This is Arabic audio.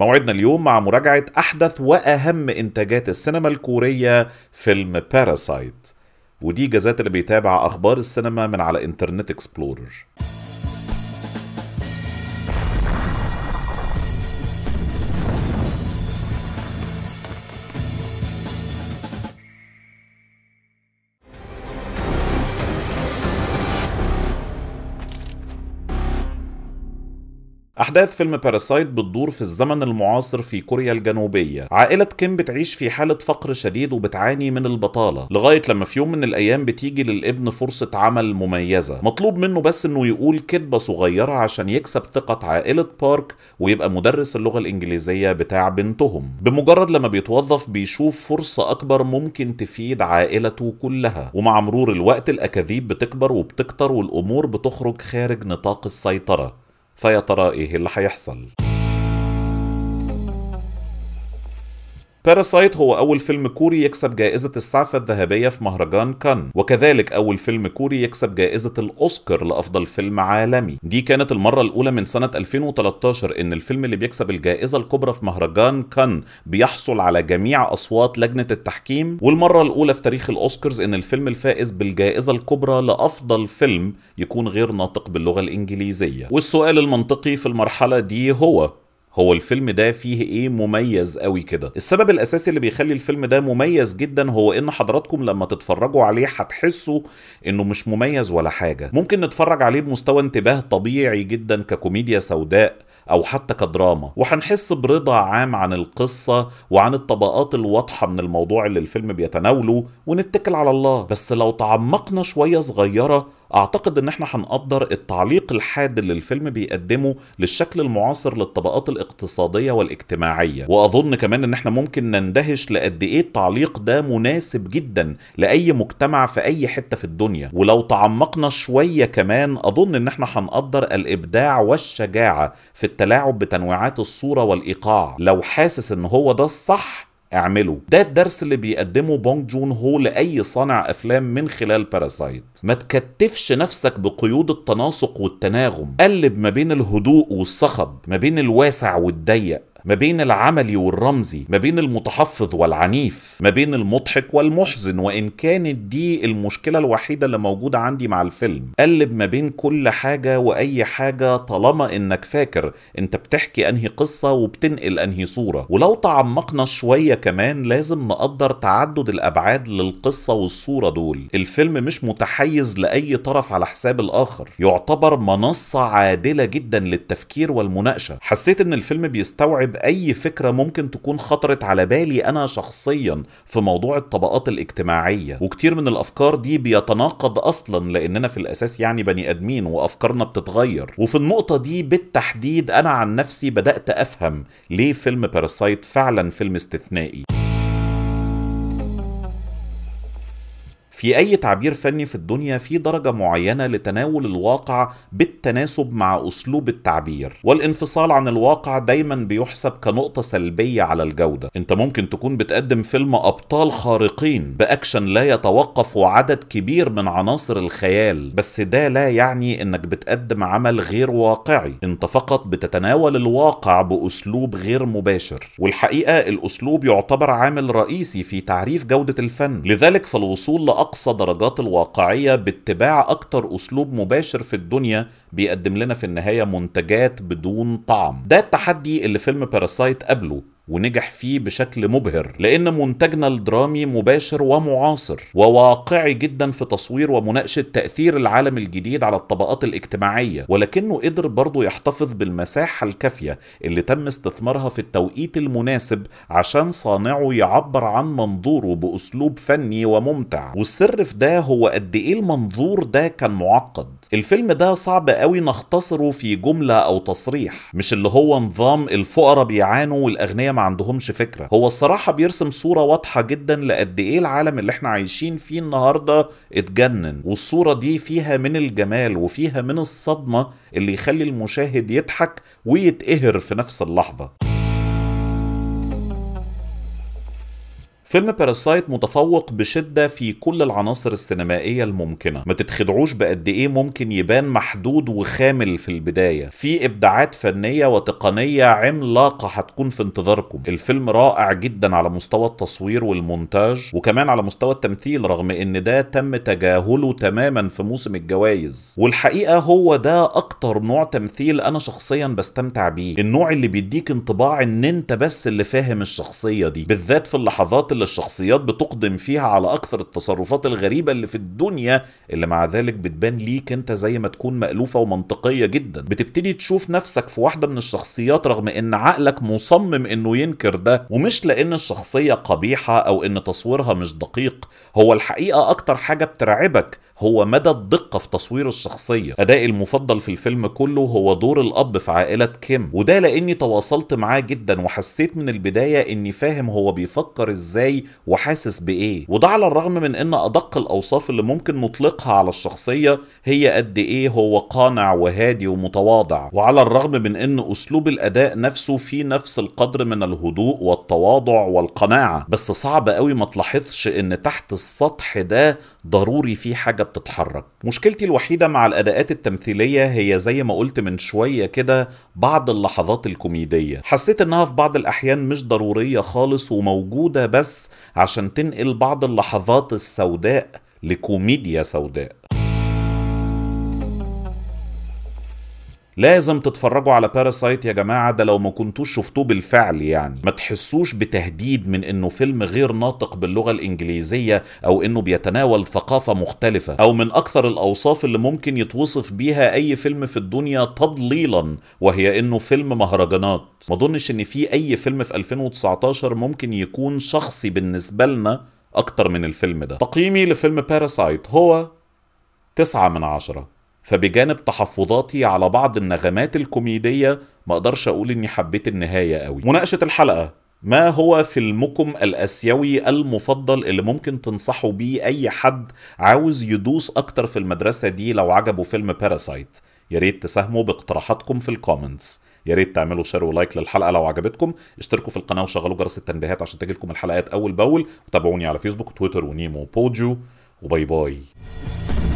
موعدنا اليوم مع مراجعة أحدث وأهم إنتاجات السينما الكورية فيلم باراسايت ودي جزات اللي بيتابع أخبار السينما من على إنترنت إكسبلورر أحداث فيلم باراسايت بتدور في الزمن المعاصر في كوريا الجنوبية عائلة كيم بتعيش في حالة فقر شديد وبتعاني من البطالة لغاية لما في يوم من الأيام بتيجي للابن فرصة عمل مميزة مطلوب منه بس إنه يقول كذبة صغيرة عشان يكسب ثقة عائلة بارك ويبقى مدرس اللغة الإنجليزية بتاع بنتهم بمجرد لما بيتوظف بيشوف فرصة أكبر ممكن تفيد عائلته كلها ومع مرور الوقت الأكاذيب بتكبر وبتكتر والأمور بتخرج خارج نطاق السيطرة فيا ترى ايه اللي حيحصل باراسايت هو أول فيلم كوري يكسب جائزة السعفة الذهبية في مهرجان كان وكذلك أول فيلم كوري يكسب جائزة الأوسكار لأفضل فيلم عالمي دي كانت المرة الأولى من سنة 2013 إن الفيلم اللي بيكسب الجائزة الكبرى في مهرجان كان بيحصل على جميع أصوات لجنة التحكيم والمرة الأولى في تاريخ الأوسكارز إن الفيلم الفائز بالجائزة الكبرى لأفضل فيلم يكون غير ناطق باللغة الإنجليزية والسؤال المنطقي في المرحلة دي هو هو الفيلم ده فيه ايه مميز قوي كده السبب الاساسي اللي بيخلي الفيلم ده مميز جدا هو ان حضراتكم لما تتفرجوا عليه هتحسوا انه مش مميز ولا حاجه ممكن نتفرج عليه بمستوى انتباه طبيعي جدا ككوميديا سوداء او حتى كدراما وهنحس برضا عام عن القصه وعن الطبقات الواضحه من الموضوع اللي الفيلم بيتناوله ونتكل على الله بس لو تعمقنا شويه صغيره اعتقد ان احنا هنقدر التعليق الحاد اللي الفيلم بيقدمه للشكل المعاصر للطبقات الاقتصاديه والاجتماعيه واظن كمان ان احنا ممكن نندهش لقد ايه التعليق ده مناسب جدا لاي مجتمع في اي حته في الدنيا ولو تعمقنا شويه كمان اظن ان احنا هنقدر الابداع والشجاعه في التلاعب بتنويعات الصوره والايقاع لو حاسس ان هو ده الصح اعمله ده الدرس اللي بيقدمه بونج جون هو لأي صانع أفلام من خلال باراسايت ما تكتفش نفسك بقيود التناسق والتناغم قلب ما بين الهدوء والصخب ما بين الواسع والضيق ما بين العملي والرمزي ما بين المتحفظ والعنيف ما بين المضحك والمحزن وان كانت دي المشكله الوحيده اللي موجوده عندي مع الفيلم قلب ما بين كل حاجه واي حاجه طالما انك فاكر انت بتحكي انهي قصه وبتنقل انهي صوره ولو تعمقنا شويه كمان لازم نقدر تعدد الابعاد للقصه والصوره دول الفيلم مش متحيز لاي طرف على حساب الاخر يعتبر منصه عادله جدا للتفكير والمناقشه حسيت ان الفيلم بيستوعب بأي اي فكره ممكن تكون خطرت على بالي انا شخصيا في موضوع الطبقات الاجتماعيه وكتير من الافكار دي بيتناقض اصلا لاننا في الاساس يعني بني ادمين وافكارنا بتتغير وفي النقطه دي بالتحديد انا عن نفسي بدات افهم ليه فيلم باراسايت فعلا فيلم استثنائي في أي تعبير فني في الدنيا في درجة معينة لتناول الواقع بالتناسب مع أسلوب التعبير والانفصال عن الواقع دايما بيحسب كنقطة سلبية على الجودة أنت ممكن تكون بتقدم فيلم أبطال خارقين بأكشن لا يتوقف عدد كبير من عناصر الخيال بس ده لا يعني أنك بتقدم عمل غير واقعي أنت فقط بتتناول الواقع بأسلوب غير مباشر والحقيقة الأسلوب يعتبر عامل رئيسي في تعريف جودة الفن لذلك فالوصول لأقصى أقصى درجات الواقعية باتباع أكتر أسلوب مباشر في الدنيا بيقدم لنا في النهاية منتجات بدون طعم ده التحدي اللي فيلم باراسايت قابله ونجح فيه بشكل مبهر لأن منتجنا الدرامي مباشر ومعاصر وواقعي جدا في تصوير ومناقشة تأثير العالم الجديد على الطبقات الاجتماعية ولكنه قدر برضه يحتفظ بالمساحة الكافية اللي تم استثمارها في التوقيت المناسب عشان صانعه يعبر عن منظوره بأسلوب فني وممتع والسر في ده هو قد إيه المنظور ده كان معقد الفيلم ده صعب قوي نختصره في جملة أو تصريح مش اللي هو نظام الفقراء بيعانوا والأغنياء ما عندهمش فكره هو الصراحه بيرسم صوره واضحه جدا لقد ايه العالم اللي احنا عايشين فيه النهارده اتجنن والصوره دي فيها من الجمال وفيها من الصدمه اللي يخلي المشاهد يضحك ويتقهر في نفس اللحظه فيلم باراسايت متفوق بشدة في كل العناصر السينمائية الممكنة ما تتخدعوش بقد ايه ممكن يبان محدود وخامل في البداية في ابداعات فنية وتقنية عملاقة هتكون في انتظاركم الفيلم رائع جدا على مستوى التصوير والمونتاج وكمان على مستوى التمثيل رغم ان ده تم تجاهله تماما في موسم الجوائز والحقيقة هو ده اكتر نوع تمثيل انا شخصيا بستمتع بيه النوع اللي بيديك انطباع ان انت بس اللي فاهم الشخصية دي بالذات في اللحظات اللي الشخصيات بتقدم فيها على اكثر التصرفات الغريبه اللي في الدنيا اللي مع ذلك بتبان ليك انت زي ما تكون مالوفه ومنطقيه جدا بتبتدي تشوف نفسك في واحده من الشخصيات رغم ان عقلك مصمم انه ينكر ده ومش لان الشخصيه قبيحه او ان تصويرها مش دقيق هو الحقيقه اكتر حاجه بترعبك هو مدى الدقه في تصوير الشخصيه ادائي المفضل في الفيلم كله هو دور الاب في عائله كيم وده لاني تواصلت معاه جدا وحسيت من البدايه اني فاهم هو بيفكر ازاي ازاي وحاسس بايه وده على الرغم من ان ادق الاوصاف اللي ممكن نطلقها على الشخصيه هي قد ايه هو قانع وهادي ومتواضع وعلى الرغم من ان اسلوب الاداء نفسه فيه نفس القدر من الهدوء والتواضع والقناعه بس صعب قوي ما تلاحظش ان تحت السطح ده ضروري في حاجه بتتحرك مشكلتي الوحيده مع الاداءات التمثيليه هي زي ما قلت من شويه كده بعض اللحظات الكوميديه حسيت انها في بعض الاحيان مش ضروريه خالص وموجوده بس بس عشان تنقل بعض اللحظات السوداء لكوميديا سوداء لازم تتفرجوا على باراسايت يا جماعه ده لو ما كنتوش شفتوه بالفعل يعني ما تحسوش بتهديد من انه فيلم غير ناطق باللغه الانجليزيه او انه بيتناول ثقافه مختلفه او من اكثر الاوصاف اللي ممكن يتوصف بيها اي فيلم في الدنيا تضليلا وهي انه فيلم مهرجانات ما اظنش ان في اي فيلم في 2019 ممكن يكون شخصي بالنسبه لنا اكتر من الفيلم ده تقييمي لفيلم باراسايت هو 9 من عشرة فبجانب تحفظاتي على بعض النغمات الكوميدية ما اقدرش اقول اني حبيت النهاية قوي مناقشة الحلقة ما هو فيلمكم الآسيوي المفضل اللي ممكن تنصحوا بيه أي حد عاوز يدوس أكتر في المدرسة دي لو عجبه فيلم باراسايت يا ريت تساهموا باقتراحاتكم في الكومنتس يا ريت تعملوا شير ولايك للحلقه لو عجبتكم اشتركوا في القناه وشغلوا جرس التنبيهات عشان تجيلكم الحلقات اول باول وتابعوني على فيسبوك وتويتر ونيمو بوجو وباي باي